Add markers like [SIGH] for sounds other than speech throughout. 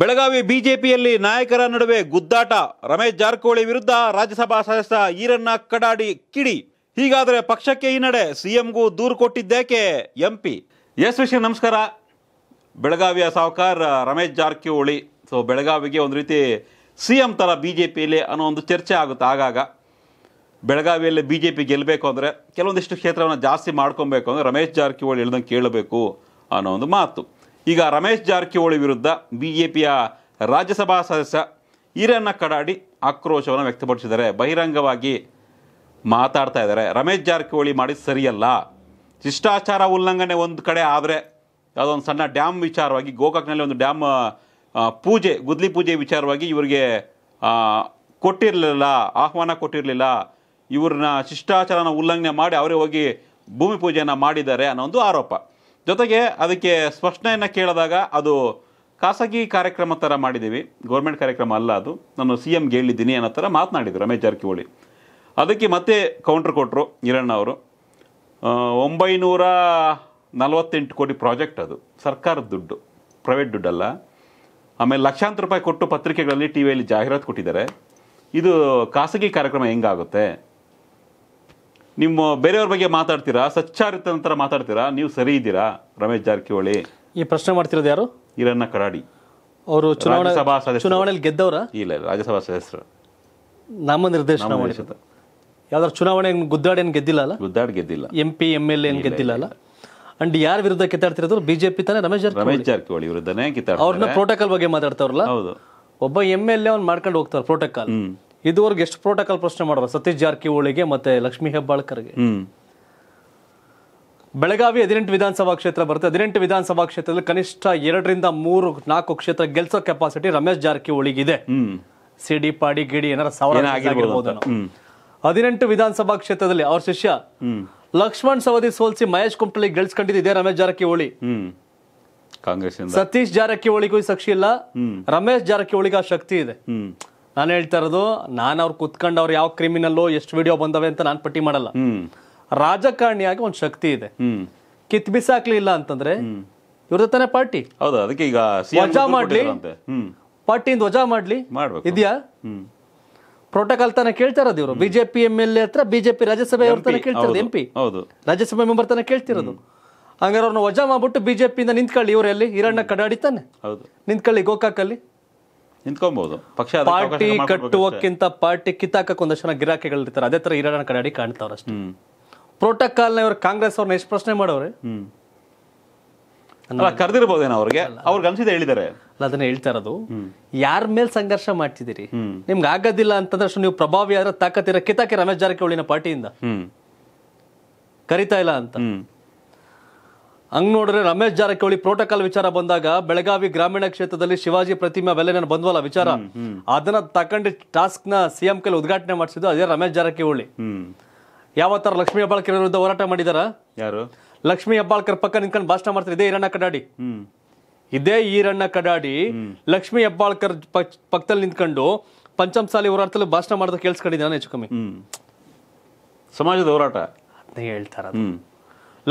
ಬೆಳಗಾವಿ ಬಿಜೆಪಿಯಲ್ಲಿ ನಾಯಕರ ನಡುವೆ ಗುದ್ದಾಟ ರಮೇಶ್ ಜಾರಕಿಹೊಳಿ ವಿರುದ್ಧ ರಾಜ್ಯಸಭಾ ಸದಸ್ಯ ಈರಣ್ಣ ಕಡಾಡಿ ಕಿಡಿ ಹೀಗಾದರೆ ಪಕ್ಷಕ್ಕೆ ಈ ನಡೆ ಸಿಎಂಗೂ ದೂರು ಕೊಟ್ಟಿದ್ದೇಕೆ ಎಂಪಿ ಎಸ್ ವಿಷಯ ನಮಸ್ಕಾರ ಬೆಳಗಾವಿಯ ಸಾಹುಕಾರ ರಮೇಶ್ ಜಾರಕಿಹೊಳಿ ಸೊ ಬೆಳಗಾವಿಗೆ ಒಂದು ರೀತಿ ಸಿ ಎಂ ಥರ ಬಿ ಜೆ ಪಿಯಲ್ಲಿ ಅನ್ನೋ ಒಂದು ಚರ್ಚೆ ಆಗುತ್ತೆ ಆಗಾಗ ಬೆಳಗಾವಿಯಲ್ಲಿ ಬಿ ಜೆ ಪಿ ಗೆಲ್ಲಬೇಕು ಅಂದರೆ ಕೆಲವೊಂದಿಷ್ಟು ಕ್ಷೇತ್ರವನ್ನು ಜಾಸ್ತಿ ಮಾಡ್ಕೊಬೇಕು ಅಂದರೆ ರಮೇಶ್ ಜಾರಕಿಹೊಳಿ ಹೇಳ್ದಂಗೆ ಕೇಳಬೇಕು ಅನ್ನೋ ಒಂದು ಮಾತು ಈಗ ರಮೇಶ್ ಜಾರಕಿಹೊಳಿ ವಿರುದ್ಧ ಬಿ ಜೆ ಪಿಯ ರಾಜ್ಯಸಭಾ ಸದಸ್ಯ ಈರಣ್ಣ ಕಡಾಡಿ ಆಕ್ರೋಶವನ್ನು ವ್ಯಕ್ತಪಡಿಸಿದ್ದಾರೆ ಬಹಿರಂಗವಾಗಿ ಮಾತಾಡ್ತಾ ಇದ್ದಾರೆ ರಮೇಶ್ ಜಾರಕಿಹೊಳಿ ಮಾಡಿದ ಸರಿಯಲ್ಲ ಶಿಷ್ಟಾಚಾರ ಉಲ್ಲಂಘನೆ ಒಂದು ಕಡೆ ಆದರೆ ಯಾವುದೊಂದು ಸಣ್ಣ ಡ್ಯಾಮ್ ವಿಚಾರವಾಗಿ ಗೋಕಾಕ್ನಲ್ಲಿ ಒಂದು ಡ್ಯಾಮ್ ಪೂಜೆ ಗುದ್ಲಿ ಪೂಜೆ ವಿಚಾರವಾಗಿ ಇವರಿಗೆ ಕೊಟ್ಟಿರಲಿಲ್ಲ ಆಹ್ವಾನ ಕೊಟ್ಟಿರಲಿಲ್ಲ ಇವ್ರನ್ನ ಶಿಷ್ಟಾಚಾರನ ಉಲ್ಲಂಘನೆ ಮಾಡಿ ಅವರೇ ಹೋಗಿ ಭೂಮಿ ಪೂಜೆಯನ್ನು ಮಾಡಿದ್ದಾರೆ ಅನ್ನೋ ಒಂದು ಆರೋಪ ಜೊತೆಗೆ ಅದಕ್ಕೆ ಸ್ಪಷ್ಟನೆಯನ್ನು ಕೇಳಿದಾಗ ಅದು ಖಾಸಗಿ ಕಾರ್ಯಕ್ರಮ ಥರ ಮಾಡಿದ್ದೀವಿ ಗೌರ್ಮೆಂಟ್ ಕಾರ್ಯಕ್ರಮ ಅಲ್ಲ ಅದು ನಾನು ಸಿ ಎಮ್ಗೆ ಹೇಳಿದ್ದೀನಿ ಅನ್ನೋ ಥರ ಮಾತನಾಡಿದರು ರಮೇಶ್ ಜಾರಕಿಹೊಳಿ ಅದಕ್ಕೆ ಮತ್ತೆ ಕೌಂಟ್ರ್ ಕೊಟ್ಟರು ಹಿರಣ್ಣ ಅವರು ಒಂಬೈನೂರ ನಲವತ್ತೆಂಟು ಕೋಟಿ ಪ್ರಾಜೆಕ್ಟ್ ಅದು ಸರ್ಕಾರದ ದುಡ್ಡು ಪ್ರೈವೇಟ್ ದುಡ್ಡಲ್ಲ ಆಮೇಲೆ ಲಕ್ಷಾಂತರ ರೂಪಾಯಿ ಕೊಟ್ಟು ಪತ್ರಿಕೆಗಳಲ್ಲಿ ಟಿ ವಿಯಲ್ಲಿ ಜಾಹೀರಾತು ಕೊಟ್ಟಿದ್ದಾರೆ ಇದು ಖಾಸಗಿ ಕಾರ್ಯಕ್ರಮ ಹೆಂಗಾಗುತ್ತೆ ನಿಮ್ಮ ಬೇರೆಯವ್ರ ಬಗ್ಗೆ ಮಾತಾಡ್ತೀರಾ ಸಚ್ಚಾರಿತ ನಂತರ ಮಾತಾಡ್ತೀರಾ ನೀವು ಸರಿ ಇದ್ದೀರಾ ರಮೇಶ್ ಜಾರಕಿಹೊಳಿ ಈ ಪ್ರಶ್ನೆ ಮಾಡ್ತಿರೋದು ಯಾರು ಈರಣ್ಣ ಕರಾಡಿ ಅವರು ಚುನಾವಣೆ ಸಭಾ ಚುನಾವಣೆಯಲ್ಲಿ ಗೆದ್ದವರ ಇಲ್ಲ ರಾಜ್ಯಸಭಾ ಸದಸ್ಯರು ನಮ್ಮ ನಿರ್ದೇಶನ ಯಾವ್ದಾದ್ರು ಯಾವ್ದಾರು ಚುನಾವಣೆ ಗುದ್ದಾಡಿ ಏನು ಗೆದ್ದಿಲ್ಲ ಅಲ್ಲ ಗುದ್ದಾಡಿ ಗೆದ್ದಿಲ್ಲ ಎಂ ಪಿ ಎಮ್ ಎಲ್ ಏನು ಗೆದ್ದಿಲ್ಲ ಅಲ್ಲ ಅಂಡ್ ಯಾರ ವಿರುದ್ಧ ಕಿತ್ತಾಡ್ತಿರೋದು ಬಿಜೆಪಿ ತಾನೇ ರಮೇಶ್ ರಮೇಶ್ ಜಾರಕಿಹೊಳಿ ವಿರುದ್ಧನೇ ಅವ್ರನ್ನ ಪ್ರೋಟೋಕಾಲ್ ಬಗ್ಗೆ ಮಾತಾಡ್ತಾವ್ರಲ್ಲ ಹೌದು ಒಬ್ಬ ಎಂ ಎಲ್ ಎ ಅವ್ನು ಮಾಡ್ಕೊಂಡು ಹೋಗ್ತಾರ ಪ್ರೋಟೋಕಾಲ್ ಇದುವರೆಗೆ ಎಷ್ಟು ಪ್ರೋಟೋಕಾಲ್ ಪ್ರಶ್ನೆ ಮಾಡೋರು ಸತೀಶ್ ಜಾರಕಿಹೊಳಿಗೆ ಮತ್ತೆ ಲಕ್ಷ್ಮಿ ಹೆಬ್ಬಾಳ್ಕರ್ಗೆ ಬೆಳಗಾವಿ ಹದಿನೆಂಟು ವಿಧಾನಸಭಾ ಕ್ಷೇತ್ರ ಬರುತ್ತೆ ಹದಿನೆಂಟು ವಿಧಾನಸಭಾ ಕ್ಷೇತ್ರದಲ್ಲಿ ಕನಿಷ್ಠ ಎರಡರಿಂದ ಮೂರು ನಾಲ್ಕು ಕ್ಷೇತ್ರ ಗೆಲ್ಸೋ ಕೆಪಾಸಿಟಿ ರಮೇಶ್ ಜಾರಕಿಹೊಳಿಗಿದೆ ಸಿಡಿ ಪಾಡಿ ಗಿಡಿ ಏನಾರ ಸಾವಿರ ಹದಿನೆಂಟು ವಿಧಾನಸಭಾ ಕ್ಷೇತ್ರದಲ್ಲಿ ಅವ್ರ ಶಿಷ್ಯ ಲಕ್ಷ್ಮಣ್ ಸವದಿ ಸೋಲ್ಸಿ ಮಹೇಶ್ ಕುಮಟಳ್ಳಿ ಗೆಲ್ಸ್ಕೊಂಡಿದ್ದು ರಮೇಶ್ ಜಾರಕಿಹೊಳಿ ಕಾಂಗ್ರೆಸ್ ಸತೀಶ್ ಜಾರಕಿಹೊಳಿಗೂ ಶಕ್ತಿ ಇಲ್ಲ ರಮೇಶ್ ಜಾರಕಿಹೊಳಿಗೂ ಆ ಶಕ್ತಿ ಇದೆ ನಾನು ಹೇಳ್ತಾ ಇರೋದು ನಾನು ಅವ್ರು ಕುತ್ಕೊಂಡು ಅವ್ರು ಯಾವ ಕ್ರಿಮಿನಲ್ಲೋ ಎಷ್ಟು ವಿಡಿಯೋ ಬಂದವೆ ಅಂತ ನಾನು ಪಟ್ಟಿ ಮಾಡಲ್ಲ ರಾಜಕಾರಣಿಯಾಗಿ ಒಂದು ಶಕ್ತಿ ಇದೆ ಕಿತ್ ಬಿಸಾಕ್ಲಿಲ್ಲ ಅಂತಂದ್ರೆ ಇವ್ರದ ತಾನೇ ಪಾರ್ಟಿ ಹೌದು ಅದಕ್ಕೆ ಈಗ ವಜಾ ಮಾಡ್ಲಿ ಪಾರ್ಟಿಯಿಂದ ವಜಾ ಮಾಡ್ಲಿ ಇದೆಯಾ ಪ್ರೋಟೋಕಾಲ್ ತಾನೇ ಕೇಳ್ತಾ ಇರೋದು ಇವರು ಬಿಜೆಪಿ ಎಂ ಎಲ್ ಎ ಹತ್ರ ಬಿಜೆಪಿ ರಾಜ್ಯಸಭೆ ತಾನೇ ಕೇಳ್ತಿರೋದು ಎಂ ಪಿ ರಾಜ್ಯಸಭೆ ಮೆಂಬರ್ ತಾನೇ ಕೇಳ್ತಿರೋದು ಹಂಗಾರ ಅವ್ರನ್ನ ವಜಾ ಮಾಡ್ಬಿಟ್ಟು ಬಿಜೆಪಿಯಿಂದ ನಿಂತ್ಕೊಳ್ಳಿ ಇವರಲ್ಲಿ ಹಿರಣ್ಣ ಕಡಾಡಿತಾನೆ ನಿಂತ್ಕೊಳ್ಳಿ ಗೋಕಾಕಲ್ಲಿ ನಿಂತ್ಕೊಬಹುದು ಪಕ್ಷ ಪಾರ್ಟಿ ಕಟ್ಟುವಕ್ಕಿಂತ ಪಾರ್ಟಿ ಕಿತ್ತಾಕಕ್ಕೆ ಒಂದಷ್ಟು ಜನ ಇರ್ತಾರೆ ಅದೇ ತರ ಈರಾಡನ ಕಡೆ ಕಾಣ್ತಾವ್ರ ಅಷ್ಟೇ ಪ್ರೋಟೋಕಾಲ್ ಇವರು ಕಾಂಗ್ರೆಸ್ ಅವ್ರನ್ನ ಎಷ್ಟು ಪ್ರಶ್ನೆ ಮಾಡೋರೆ ಕರೆದಿರ್ಬೋದೇನೋ ಅವ್ರಿಗೆ ಅವ್ರಿಗೆ ಅನ್ಸಿದೆ ಹೇಳಿದಾರೆ ಅದನ್ನ ಹೇಳ್ತಾ ಇರೋದು ಯಾರ ಮೇಲೆ ಸಂಘರ್ಷ ಮಾಡ್ತಿದ್ದೀರಿ ನಿಮ್ಗೆ ಆಗೋದಿಲ್ಲ ಅಂತಂದ್ರೆ ನೀವು ಪ್ರಭಾವಿ ಆದ್ರೆ ತಾಕತ್ತಿರ ಕಿತಾಕಿ ರಮೇಶ್ ಜಾರಕಿಹೊಳಿನ ಪಾರ್ಟಿಯಿಂದ ಕರಿತಾ ಇಲ್ಲ ಅಂತ ಹಂಗ್ ನೋಡ್ರೆ ರಮೇಶ್ ಜಾರಕಿಹೊಳಿ ಪ್ರೋಟೋಕಾಲ್ ವಿಚಾರ ಬಂದಾಗ ಬೆಳಗಾವಿ ಗ್ರಾಮೀಣ ಕ್ಷೇತ್ರದಲ್ಲಿ ಶಿವಾಜಿ ಪ್ರತಿಮೆ ಬೆಲೆ ಬಂದ್ವಲ್ಲ ವಿಚಾರ ಅದನ್ನ ತಕೊಂಡು ಟಾಸ್ಕ್ ನ ಸಿಎಂ ಕೈಲಿ ಉದ್ಘಾಟನೆ ಮಾಡಿಸಿದ್ದು ಅದೇ ರಮೇಶ್ ಜಾರಕಿಹೊಳಿ ತರ ಲಕ್ಷ್ಮೀ ಹೆಬ್ಬಾಳ್ಕರ್ ವಿರುದ್ಧ ಹೋರಾಟ ಮಾಡಿದಾರ ಯಾರು ಲಕ್ಷ್ಮೀ ಹೆಬ್ಬಾಳ್ಕರ್ ಪಕ್ಕ ನಿಂತ್ಕೊಂಡು ಭಾಷಣ ಮಾಡ್ತಾರೆ ಇದೇ ಈರಣ್ಣ ಕಡಾಡಿ ಇದೇ ಈರಣ್ಣ ಕಡಾಡಿ ಲಕ್ಷ್ಮೀ ಹೆಬ್ಬಾಳ್ಕರ್ ಪಕ್ಕದಲ್ಲಿ ನಿಂತ್ಕೊಂಡು ಪಂಚಮಸಾಲಿ ಹೋರಾಟದಲ್ಲಿ ಭಾಷಣ ಮಾಡೋದು ಕೇಳಿಸ್ಕೊಂಡಿದ್ದೆ ಹೆಚ್ಚು ಕಮ್ಮಿ ಸಮಾಜದ ಹೋರಾಟ ಹೇಳ್ತಾರ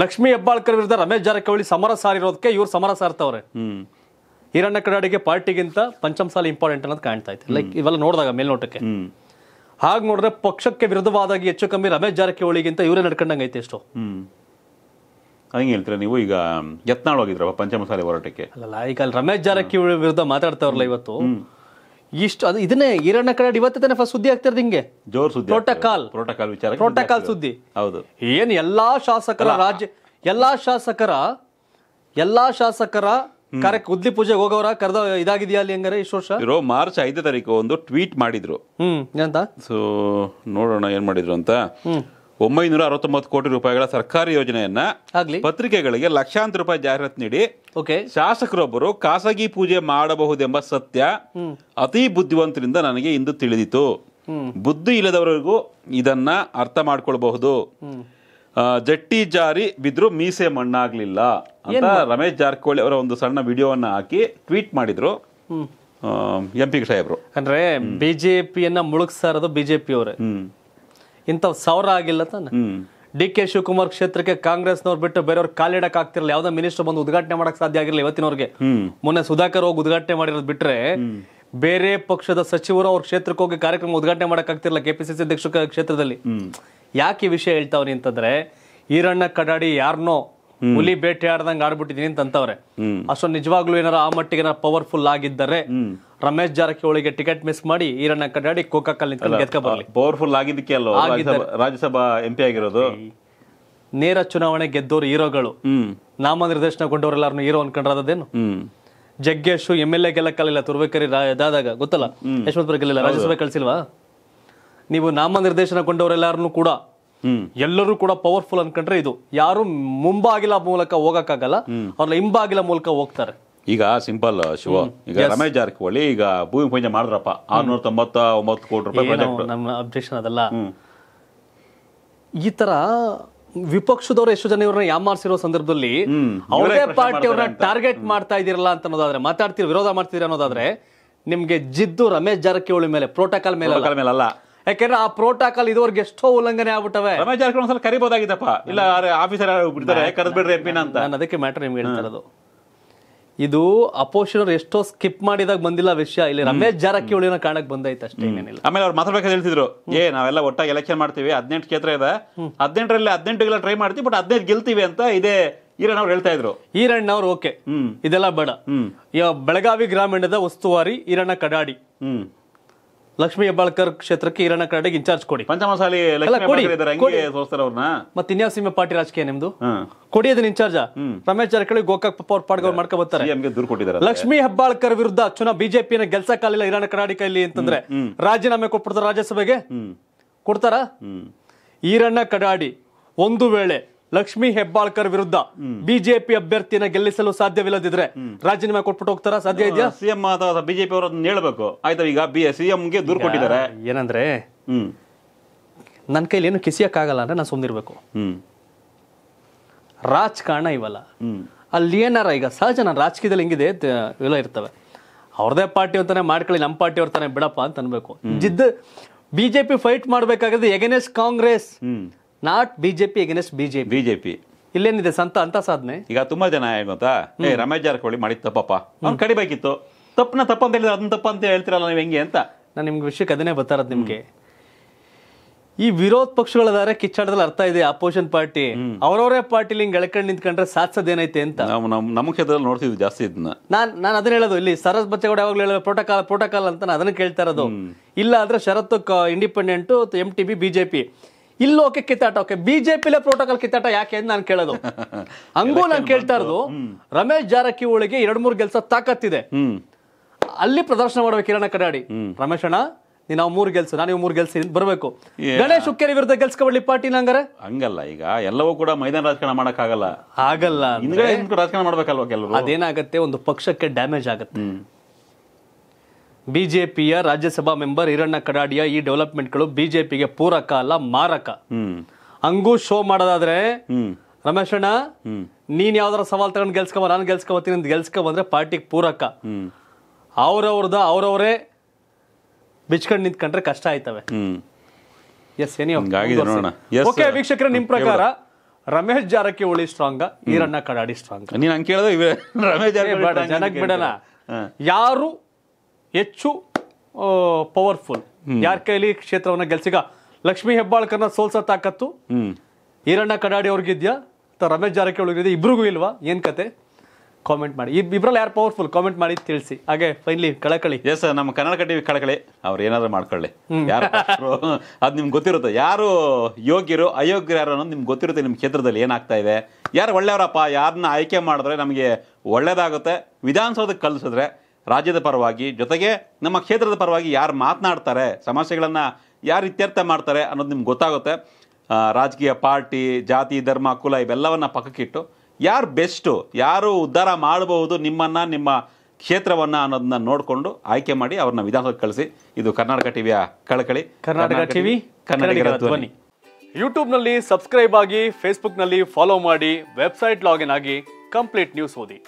ಲಕ್ಷ್ಮೀ ಹೆಬ್ಬಾಳ್ಕರ್ ವಿರುದ್ಧ ರಮೇಶ್ ಜಾರಕಿಹೊಳಿ ಸಮರ ಸಾರಿರೋದಕ್ಕೆ ಇವ್ರು ಸಮರ ಸಾರ್ತವ್ರೆ ಹಿರಣ್ಯ ಕಡಾಡಿಗೆ ಪಾರ್ಟಿಗಿಂತ ಪಂಚಮಸಾಲಿ ಇಂಪಾರ್ಟೆಂಟ್ ಅನ್ನೋದು ಕಾಣ್ತಾ ಇತ್ತು ಲೈಕ್ ಇವೆಲ್ಲ ನೋಡಿದಾಗ ಮೇಲ್ನೋಟಕ್ಕೆ ಹಾಗೆ ನೋಡಿದ್ರೆ ಪಕ್ಷಕ್ಕೆ ವಿರುದ್ಧವಾದಾಗಿ ಹೆಚ್ಚು ಕಮ್ಮಿ ರಮೇಶ್ ಜಾರಕಿಹೊಳಿಗಿಂತ ಇವರೇ ನಡ್ಕೊಂಡಂಗೆ ಐತೆ ಎಷ್ಟು ಹಂಗೆ ಹೇಳ್ತೀರಾ ನೀವು ಈಗ ಯತ್ನಾಳ್ ಹೋಗಿದ್ರಪ್ಪ ಪಂಚಮಸಾಲಿ ಹೋರಾಟಕ್ಕೆ ಅಲ್ಲ ಈಗ ರಮೇಶ್ ಜಾರಕಿಹೊಳಿ ವಿರುದ್ಧ ಮಾತಾಡ್ತಾವ್ರಲ್ಲ ಇವತ್ತು ಇಷ್ಟು ಅದು ಇದನ್ನೇ ಈರಣ್ಣ ಕರಡ್ ಇವತ್ತು ತಾನೇ ಫಸ್ಟ್ ಸುದ್ದಿ ಆಗ್ತಿರೋದು ಹಿಂಗೆ ಜೋರ್ ಸುದ್ದಿ ಪ್ರೋಟೋಕಾಲ್ ಪ್ರೋಟೋಕಾಲ್ ವಿಚಾರ ಪ್ರೋಟೋಕಾಲ್ ಸುದ್ದಿ ಹೌದು ಏನು ಎಲ್ಲಾ ಶಾಸಕರ ರಾಜ್ಯ ಎಲ್ಲಾ ಶಾಸಕರ ಎಲ್ಲಾ ಶಾಸಕರ ಕಾರ್ಯಕ್ಕೆ ಉದ್ಲಿ ಪೂಜೆಗೆ ಹೋಗೋರ ಕರೆದ ಇದಾಗಿದೆಯಾ ಅಲ್ಲಿ ಹೆಂಗಾರೆ ಇಷ್ಟು ವರ್ಷ ಇರೋ ಮಾರ್ಚ್ ಐದು ತಾರೀಕು ಒಂದು ಟ್ವೀಟ್ ಮಾಡಿದ್ರು ಹ್ಮ್ ಏನಂತ ಸೊ ನೋಡೋಣ ಏನ್ ಮಾಡಿದ್ರು ಅಂತ ಒಂಬೈನೂರ ಅರವತ್ತೊಂಬತ್ತು ಕೋಟಿ ರೂಪಾಯಿಗಳ ಸರ್ಕಾರಿ ಯೋಜನೆಯನ್ನ ಪತ್ರಿಕೆಗಳಿಗೆ ಲಕ್ಷಾಂತರ ರೂಪಾಯಿ ಜಾಹೀರಾತು ನೀಡಿ ಶಾಸಕರೊಬ್ಬರು ಖಾಸಗಿ ಪೂಜೆ ಮಾಡಬಹುದೆಂಬ ಸತ್ಯ ಅತಿ ಬುದ್ಧಿವಂತರಿಂದ ನನಗೆ ಇಂದು ತಿಳಿದಿತು ಬುದ್ಧಿ ಇಲ್ಲದವರಿಗೂ ಇದನ್ನ ಅರ್ಥ ಮಾಡ್ಕೊಳ್ಬಹುದು ಜಟ್ಟಿ ಜಾರಿ ಬಿದ್ರು ಮೀಸೆ ಮಣ್ಣಾಗ್ಲಿಲ್ಲ ಅಂತ ರಮೇಶ್ ಜಾರಕಿಹೊಳಿ ಅವರ ಒಂದು ಸಣ್ಣ ವಿಡಿಯೋವನ್ನ ಹಾಕಿ ಟ್ವೀಟ್ ಮಾಡಿದ್ರು ಎಂ ಪಿ ಸಾಹೇಬ್ರು ಅಂದ್ರೆ ಬಿಜೆಪಿಯನ್ನ ಮುಳುಗಿಸ್ತಾ ಬಿಜೆಪಿ ಅವರೇ ಇಂಥವ್ ಸಾವಿರ ಆಗಿಲ್ಲ ತಾನೆ ಡಿ ಕೆ ಶಿವಕುಮಾರ್ ಕ್ಷೇತ್ರಕ್ಕೆ ಕಾಂಗ್ರೆಸ್ನವ್ರು ಬಿಟ್ಟು ಬೇರೆಯವ್ರು ಕಾಲಿಡಕ್ ಆಗ್ತಿರಲ್ಲ ಯಾವ್ದೋ ಮಿನಿಸ್ಟರ್ ಬಂದು ಉದ್ಘಾಟನೆ ಮಾಡಕ್ ಸಾಧ್ಯ ಆಗಿರಲಿಲ್ಲ ಇವತ್ತಿನವ್ರಿಗೆ ಮೊನ್ನೆ ಸುಧಾಕರ್ ಹೋಗಿ ಉದ್ಘಾಟನೆ ಮಾಡಿರೋದು ಬಿಟ್ರೆ ಬೇರೆ ಪಕ್ಷದ ಸಚಿವರು ಅವ್ರ ಕ್ಷೇತ್ರಕ್ಕೆ ಹೋಗಿ ಕಾರ್ಯಕ್ರಮ ಉದ್ಘಾಟನೆ ಮಾಡಕ್ ಆಗ್ತಿರಲಿಲ್ಲ ಕೆಪಿಸಿಸಿ ಅಧ್ಯಕ್ಷ ಕ್ಷೇತ್ರದಲ್ಲಿ ಯಾಕೆ ಈ ವಿಷಯ ಹೇಳ್ತಾವ್ರಿ ಅಂತಂದ್ರೆ ಈರಣ್ಣ ಕಡಾಡಿ ಯಾರನ್ನೋ ಹುಲಿ ಬೇಟೆ ಆಡ್ದಂಗೆ ಆಡ್ಬಿಟ್ಟಿದೀನಿ ಅಂತವ್ರೆ ಅಷ್ಟೊಂದು ನಿಜವಾಗ್ಲೂ ಏನಾರ ಆ ಮಟ್ಟಿಗೆ ಪವರ್ಫುಲ್ ಆಗಿದ್ದಾರೆ ರಮೇಶ್ ಜಾರಕಿಹೊಳಿಗೆ ಟಿಕೆಟ್ ಮಿಸ್ ಮಾಡಿ ಈರಣ್ಣ ಕಡ್ಡಾಡಿ ಕೋಕಾಕಲ್ ಪವರ್ಫುಲ್ ಆಗಿದ್ದಕ್ಕೆ ರಾಜ್ಯಸಭಾ ರಾಜ್ಯಸಭಾ ಎಂಪಿ ಆಗಿರೋದು ನೇರ ಚುನಾವಣೆ ಗೆದ್ದೋರು ಹೀರೋಗಳು ನಾಮನಿರ್ದೇಶನಗೊಂಡವರೆಲ್ಲಾರನ್ನು ಹೀರೋ ಅನ್ಕೊಂಡ್ರದೇನು Jaggesh Jaggesh M L A ಕಲಿಲ್ಲ ತುರ್ಬೇಕರಿ ಇದಾದಾಗ ಗೊತ್ತಲ್ಲ ಯಶವಂತಪುರ ಗೆಲ್ಲ ರಾಜ್ಯಸಭೆ ಕಳಿಸಿಲ್ವಾ ನೀವು ಕೊಂಡವರೆಲ್ಲಾರು ಕೂಡ ಎಲ್ಲರೂ ಕೂಡ ಪವರ್ಫುಲ್ ಅನ್ಕೊಂಡ್ರೆ ಇದು ಯಾರು ಮುಂಬಾಗಿಲ ಮೂಲಕ ಹೋಗಕ್ಕಾಗಲ್ಲ ಅವ್ರ ಹಿಂಬಾಗಿಲ ಮೂಲಕ ಹೋಗ್ತಾರೆ ಈಗ ಸಿಂಪಲ್ ಶಿವ ಈಗ ರಮೇಶ್ ಜಾರಕಿಹೊಳಿ ಈಗ ಭೂಮಿ ಪೂಜೆ ಮಾಡಿದ್ರಪ್ಪ ಆರ್ನೂರ ತೊಂಬತ್ತ ಒಂಬತ್ತು ಕೋಟಿ ರೂಪಾಯಿ ನಮ್ಮ ಅದಲ್ಲ ಈ ತರ ವಿಪಕ್ಷದವರು ಎಷ್ಟು ಜನ ಇವ್ರನ್ನ ಯಾಮಾರಿಸಿರೋ ಸಂದರ್ಭದಲ್ಲಿ ಅವರೇ ಅವರನ್ನ ಟಾರ್ಗೆಟ್ ಮಾಡ್ತಾ ಇದೀರಲ್ಲ ಅಂತ ಅನ್ನೋದಾದ್ರೆ ಮಾತಾಡ್ತೀರಿ ವಿರೋಧ ಮಾಡ್ತಿದಿರ ಅನ್ನೋದಾದ್ರೆ ನಿಮ್ಗೆ ಜಿದ್ದು ರಮೇಶ್ ಜಾರಕಿಹೊಳಿ ಮೇಲೆ ಪ್ರೋಟೋಕಾಲ್ ಮೇಲೆ ಅಲ್ಲ ಯಾಕೆಂದ್ರೆ ಆ ಪ್ರೋಟೋಕಾಲ್ ಇದುವರೆಗೆ ಎಷ್ಟೋ ಉಲ್ಲಂಘನೆ ಆಗ್ಬಿಟ್ಟವೆ ರಮೇಶ್ ಜಾರಕಿಹೊಳಿ ಒಂದ್ಸಲ ಕರಿಬೋದಾಗಿದ್ದಪ್ಪ ಇಲ್ಲ ಆಫೀಸರ್ ಬಿಡ್ತಾರೆ ಕರೆದ್ಬಿಡ್ರಿ ಅಂತ ಅದಕ್ಕೆ ಮ್ಯಾಟರ್ ನಿಮ್ಗೆ ಹೇಳ್ತಾ ಇರೋದು ಇದು ಅವ್ರು ಎಷ್ಟೋ ಸ್ಕಿಪ್ ಮಾಡಿದಾಗ ಬಂದಿಲ್ಲ ವಿಷಯ ಇಲ್ಲಿ ರಮೇಶ್ ಜಾರಕಿಹೊಳಿನ ಕಾಣಕ್ಕೆ ಬಂದೈತೆ ಅಷ್ಟೇ ಏನಿಲ್ಲ ಆಮೇಲೆ ಅವ್ರು ಮಾತಾಡ್ಬೇಕಾದ್ರೆ ಹೇಳ್ತಿದ್ರು ಏ ನಾವೆಲ್ಲ ಒಟ್ಟಾಗಿ ಎಲೆಕ್ಷನ್ ಮಾಡ್ತೀವಿ ಹದಿನೆಂಟು ಕ್ಷೇತ್ರ ಇದೆ ಹದಿನೆಂಟರಲ್ಲಿ ಹದಿನೆಂಟುಗೆಲ್ಲ ಟ್ರೈ ಮಾಡ್ತೀವಿ ಬಟ್ ಹದಿನೈದು ಗೆಲ್ತೀವಿ ಅಂತ ಇದೇ ಈರಣ್ಣ ಅವ್ರು ಹೇಳ್ತಾ ಇದ್ರು ಈರಣ್ಣ ಅವ್ರು ಓಕೆ ಇದೆಲ್ಲ ಬೇಡ ಬೆಳಗಾವಿ ಗ್ರಾಮೀಣದ ಉಸ್ತುವಾರಿ ಈರಣ್ಣ ಕಡಾಡಿ ಲಕ್ಷ್ಮೀ ಹೆಬ್ಬಾಳ್ಕರ್ ಕ್ಷೇತ್ರಕ್ಕೆ ಹಿರಣ್ಣ ಕರಡಿಗೆ ಇನ್ಚಾರ್ಜ್ ಕೊಡಿ ಪಂಚಮಸಾಲಿ ಮತ್ತೆ ಇನ್ಯಾವ ಸಿಂಹ ಪಾಟಿ ರಾಜಕೀಯ ನಿಮ್ದು ಕೊಡಿ ಅದನ್ನ ಇನ್ಚಾರ್ಜ್ ರಮೇಶ್ ಜಾರಕಿಹೊಳಿ ಗೋಕಾಕ್ ಪಪ್ಪ ಅವ್ರ ಪಾಡ್ಗವ್ರು ಮಾಡ್ಕೊ ಬರ್ತಾರೆ ಲಕ್ಷ್ಮಿ ಹೆಬ್ಬಾಳ್ಕರ್ ವಿರುದ್ಧ ಚುನಾವ್ ಬಿಜೆಪಿನ ಗೆಲ್ಸ ಕಾಲಿಲ್ಲ ಹಿರಣ್ಣ ಕಡಾಡಿ ಕೈಲಿ ಅಂತಂದ್ರೆ ರಾಜೀನಾಮೆ ಕೊಟ್ಬಿಡ್ತಾರ ರಾಜ್ಯಸಭೆಗೆ ಕೊಡ್ತಾರ ಈರಣ್ಣ ಕಡಾಡಿ ಒಂದು ವೇಳೆ ಲಕ್ಷ್ಮಿ ಹೆಬ್ಬಾಳ್ಕರ್ ವಿರುದ್ಧ ಬಿಜೆಪಿ ಅಭ್ಯರ್ಥಿನ ಗೆಲ್ಲಿಸಲು ಸಾಧ್ಯವಿಲ್ಲದಿದ್ರೆ ರಾಜೀನಾಮೆ ಕೊಟ್ಬಿಟ್ಟು ಹೋಗ್ತಾರ ಸಾಧ್ಯ ಇದೆಯಾ ಸಿಎಂ ಬಿಜೆಪಿ ಅವರನ್ನ ಹೇಳ್ಬೇಕು ಆಯ್ತಾ ಈಗ ಬಿ ಸಿಎಂಗೆ ದೂರು ಕೊಟ್ಟಿದ್ದಾರೆ ಏನಂದ್ರೆ ನನ್ನ ಕೈಲಿ ಏನು ಕಿಸಿಯಕ್ಕಾಗಲ್ಲ ಅಂದ್ರೆ ನಾನು ಸುಮ್ಮನಿರ್ಬೇಕು ರಾಜಕಾರಣ ಇವಲ್ಲ ಅಲ್ಲಿ ಏನಾರ ಈಗ ಸಹಜ ನಾನು ರಾಜಕೀಯದಲ್ಲಿ ಹೆಂಗಿದೆ ಇವೆಲ್ಲ ಇರ್ತವೆ ಅವ್ರದೇ ಪಾರ್ಟಿ ಅಂತಾನೆ ಮಾಡ್ಕೊಳ್ಳಿ ನಮ್ಮ ಪಾರ್ಟಿ ಅವ್ರ ತಾನೆ ಬಿಡಪ್ಪ ಅಂತ ಅನ್ಬೇಕು ಜಿದ್ದು ಬಿಜೆಪಿ ಫೈಟ್ ಮಾಡ್ಬೇಕಾಗಿದ್ದು against Congress not BJP against BJP BJP ಇಲ್ಲೇನಿದೆ ಸಂತ ಅಂತ ಸಾಧನೆ ಈಗ ತುಂಬಾ ಜನ ಏನು ಗೊತ್ತಾ ಏ ರಮೇಶ್ ಜಾರಕಿಹೊಳಿ ಮಾಡಿದ ತಪ್ಪಪ್ಪ ಅವ್ನು ಕಡಿಬೇಕಿತ್ತು ತಪ್ಪನ ತಪ್ಪ ಅಂತ ಹೇಳಿದ್ರೆ ಅದನ್ನ ತಪ್ಪ ಅಂತ ಹೇಳ್ತಿರಲ್ಲ ನೀವು ಹೆಂಗೆ ಅಂತ ನಾನು ನಿಮ್ಗೆ ವಿಷಯಕ್ಕೆ ಅದನ್ನೇ ಬರ್ತಾರದ್ ನಿಮ್ಗೆ ಈ ವಿರೋಧ ಪಕ್ಷಗಳದಾರೆ ಕಿಚ್ಚಾಡದಲ್ಲಿ ಅರ್ಥ ಇದೆ ಅಪೋಸಿಷನ್ ಪಾರ್ಟಿ ಅವರವರೇ ಪಾರ್ಟಿಲಿ ಹಿಂಗೆ ಎಳ್ಕೊಂಡು ನಿಂತ್ಕೊಂಡ್ರೆ ಸಾಧಿಸೋದೇನೈತೆ ಅಂತ ನಮ್ಮ ಕ್ಷೇತ್ರದಲ್ಲಿ ನೋಡ್ತಿದ್ವಿ ಜಾಸ್ತಿ ಇದನ್ನ ನಾನು ನಾನು ಅದನ್ನ ಹೇಳೋದು ಇಲ್ಲಿ ಸರಸ್ ಬಚ್ಚೇಗೌಡ ಯಾವಾಗಲೂ ಹೇಳೋದು ಪ್ರೋಟೋಕಾಲ್ ಪ್ರೋಟೋಕಾಲ್ ಅಂತ ನಾನು ಅದನ್ನ ಕೇಳ್ತಾ ಇರೋದು ಇಲ್ಲ ಅಂದ್ರೆ ಷರತ್ತು independent M T B BJP ಇಲ್ಲೋಕೆ ಕಿತ್ತಾಟ ಓಕೆ ಬಿಜೆಪಿ ಪ್ರೋಟೋಕಾಲ್ ಕಿತ್ತಾಟ ಯಾಕೆ ಅಂತ ನಾನು ಕೇಳೋದು [LAUGHS] ಹಂಗೂ ನಾನು ಕೇಳ್ತಾ ಇರೋದು ರಮೇಶ್ ಜಾರಕಿಹೊಳಿಗೆ ಎರಡ್ ಮೂರು ಗೆಲ್ಸ ತಾಕತ್ತಿದೆ ಅಲ್ಲಿ ಪ್ರದರ್ಶನ ಮಾಡ್ಬೇಕು ಕಿರಣ ಕಡಾಡಿ ರಮೇಶ್ ಅಣ್ಣ ನಾವು ಮೂರು ಗೆಲ್ಸು ನಾನು ಇವ್ ಮೂರು ಗೆಲ್ಸಿ ಬರಬೇಕು ಗಣೇಶ್ ಹುಕ್ಕೇರಿ ವಿರುದ್ಧ ಗೆಲ್ಸ್ಕೊಳ್ಳಿ ಪಾರ್ಟಿ ಹಂಗಾರೆ ಹಂಗಲ್ಲ ಈಗ ಎಲ್ಲವೂ ಕೂಡ ಮೈದಾನ ರಾಜಕಾರಣ ಮಾಡಕ್ಕಾಗಲ್ಲ ಆಗಲ್ಲ ರಾಜಕಾರಣ ಮಾಡ್ಬೇಕಲ್ವಾ ಕೆಲವು ಅದೇನಾಗತ್ತೆ ಒಂದು ಪಕ್ಷಕ್ಕೆ ಡ್ಯಾಮೇಜ್ ಆಗತ್ತೆ ಬಿಜೆಪಿಯ ರಾಜ್ಯಸಭಾ ಮೆಂಬರ್ ಈರಣ್ಣ ಕಡಾಡಿಯ ಈ ಡೆವಲಪ್ಮೆಂಟ್ಗಳು ಬಿಜೆಪಿಗೆ ಪೂರಕ ಅಲ್ಲ ಮಾರಕ ಹಂಗೂ ಶೋ ಮಾಡೋದಾದ್ರೆ ರಮೇಶ್ ಅಣ್ಣ ನೀನ್ ಯಾವ್ದಾರ ಸವಾಲ್ ತಗೊಂಡು ಗೆಲ್ಸ್ಕೊಂಬ ನಾನು ಗೆಲ್ಸ್ಕೊಂಬತ್ತೀನಿ ಅಂತ ಗೆಲ್ಸ್ಕೊಂಬಂದ್ರೆ ಪಾರ್ಟಿಗೆ ಪೂರಕ ಅವ್ರವ್ರದ ಅವ್ರವ್ರೇ ಬಿಚ್ಕೊಂಡು ನಿಂತ್ಕೊಂಡ್ರೆ ಕಷ್ಟ ಆಯ್ತವೆ ಎಸ್ ಓಕೆ ವೀಕ್ಷಕರ ನಿಮ್ ಪ್ರಕಾರ ರಮೇಶ್ ಜಾರಕಿಹೊಳಿ ಸ್ಟ್ರಾಂಗ ಈರಣ್ಣ ಕಡಾಡಿ ಸ್ಟ್ರಾಂಗ್ ನೀನ್ ಕೇಳಿದ್ರೆ [LAUGHS] ರಮೇಶ್ ಜಾರಕಿಹೊಳಿ ಜನಕ್ ಯಾರು ಹೆಚ್ಚು ಪವರ್ಫುಲ್ ಯಾರ ಕೈಲಿ ಕ್ಷೇತ್ರವನ್ನ ಗೆಲ್ಸಿಗ ಲಕ್ಷ್ಮೀ ಹೆಬ್ಬಾಳ್ಕರ್ನ ಸೋಲ್ಸ ತಾಕತ್ತು ಈರಣ್ಣ ಕಡಾಡಿ ಅವ್ರಿಗಿದ್ಯಾ ಅಥವಾ ರಮೇಶ್ ಜಾರಕಿ ಇಬ್ರಿಗೂ ಇಲ್ವಾ ಏನ್ ಕತೆ ಕಾಮೆಂಟ್ ಮಾಡಿ ಇಬ್ರಲ್ಲಿ ಯಾರು ಪವರ್ಫುಲ್ ಕಾಮೆಂಟ್ ಮಾಡಿ ತಿಳಿಸಿ ಹಾಗೆ ಫೈನ್ಲಿ ಕಳಕಳಿ ಎಸ್ ನಮ್ಮ ಕನ್ನಡ ಟಿವಿ ಕಳಕಳಿ ಅವ್ರು ಏನಾದ್ರು ಮಾಡ್ಕೊಳ್ಳಿ ಯಾರು ಅದು ನಿಮ್ಗೆ ಗೊತ್ತಿರುತ್ತೆ ಯಾರು ಯೋಗ್ಯರು ಅಯೋಗ್ಯರು ಯಾರು ಅನ್ನೋದು ನಿಮ್ಗೆ ಗೊತ್ತಿರುತ್ತೆ ನಿಮ್ಮ ಕ್ಷೇತ್ರದಲ್ಲಿ ಏನಾಗ್ತಾ ಇದೆ ಯಾರು ಒಳ್ಳೆಯವರಪ್ಪ ಯಾರನ್ನ ಆಯ್ಕೆ ಮಾಡಿದ್ರೆ ನಮಗೆ ಒಳ್ಳೇದಾಗುತ್ತೆ ವಿಧಾನಸೌಧಕ್ಕೆ ಕಲಿಸಿದ್ರೆ ರಾಜ್ಯದ ಪರವಾಗಿ ಜೊತೆಗೆ ನಮ್ಮ ಕ್ಷೇತ್ರದ ಪರವಾಗಿ ಯಾರು ಮಾತನಾಡ್ತಾರೆ ಸಮಸ್ಯೆಗಳನ್ನು ಯಾರು ಇತ್ಯರ್ಥ ಮಾಡ್ತಾರೆ ಅನ್ನೋದು ನಿಮ್ಗೆ ಗೊತ್ತಾಗುತ್ತೆ ರಾಜಕೀಯ ಪಾರ್ಟಿ ಜಾತಿ ಧರ್ಮ ಕುಲ ಇವೆಲ್ಲವನ್ನ ಪಕ್ಕಕ್ಕಿಟ್ಟು ಯಾರು ಬೆಸ್ಟು ಯಾರು ಉದ್ಧಾರ ಮಾಡಬಹುದು ನಿಮ್ಮನ್ನು ನಿಮ್ಮ ಕ್ಷೇತ್ರವನ್ನು ಅನ್ನೋದನ್ನ ನೋಡಿಕೊಂಡು ಆಯ್ಕೆ ಮಾಡಿ ಅವ್ರನ್ನ ವಿಧಾನಕ್ಕೆ ಕಳಿಸಿ ಇದು ಕರ್ನಾಟಕ ಟಿವಿಯ ಕಳಕಳಿ ಕರ್ನಾಟಕ ಟಿವಿ ಕನ್ನಡಿಗರ ಧ್ವನಿ ಯೂಟ್ಯೂಬ್ನಲ್ಲಿ ಸಬ್ಸ್ಕ್ರೈಬ್ ಆಗಿ ಫೇಸ್ಬುಕ್ನಲ್ಲಿ ಫಾಲೋ ಮಾಡಿ ವೆಬ್ಸೈಟ್ ಲಾಗಿನ್ ಆಗಿ ಕಂಪ್ಲೀಟ್ ನ್ಯೂಸ್ ಓದಿ